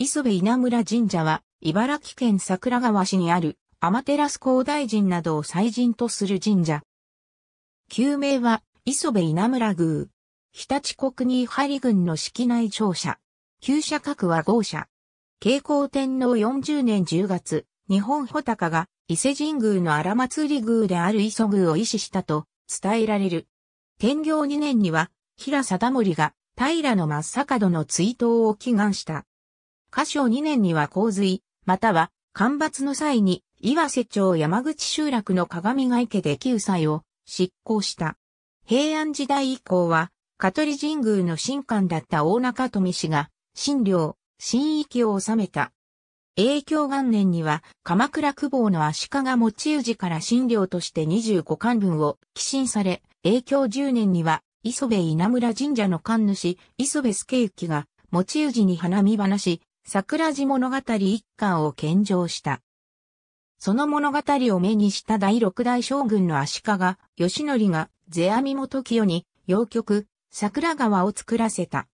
磯部稲村神社は、茨城県桜川市にある、天照高大神などを祭神とする神社。旧名は、磯部稲村宮。日立国入り郡の式内庁舎。旧社格は豪社。慶光天皇40年10月、日本穂高が伊勢神宮の荒祭り宮である磯宮を維持したと伝えられる。天行2年には、平貞盛が平の真っ坂戸の追悼を祈願した。過小2年には洪水、または干ばつの際に岩瀬町山口集落の鏡が池で救済を執行した。平安時代以降は、香取神宮の神官だった大中富氏が、神領、神域を治めた。永響元年には、鎌倉久保の足利持氏から神領として25官分を寄進され、永響10年には、磯部稲村神社の神主、磯部助行が、持氏に花見話、桜寺物語一巻を献上した。その物語を目にした第六代将軍の足利、義則が、世阿弥元清に、洋曲、桜川を作らせた。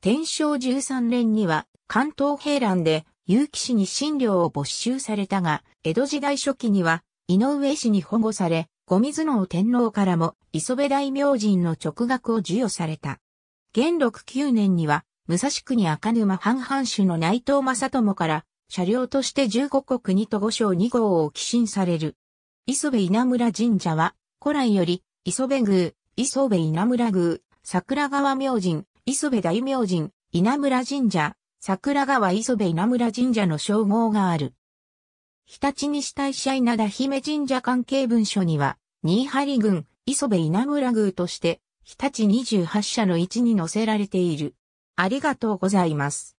天正13年には、関東平乱で、結城氏に診療を没収されたが、江戸時代初期には、井上氏に保護され、五水の天皇からも、磯部大明神の直学を授与された。元禄九年には、武蔵国赤沼半々主の内藤正智から、車両として15国2都5章2号を寄進される。磯部稲村神社は、古来より、磯部宮、磯部稲村宮、桜川明神、磯部大明神、稲村神社、桜川磯部稲村神社の称号がある。日立西大社稲田姫神社関係文書には、新張郡、磯部稲村宮として、日立28社の位置に載せられている。ありがとうございます。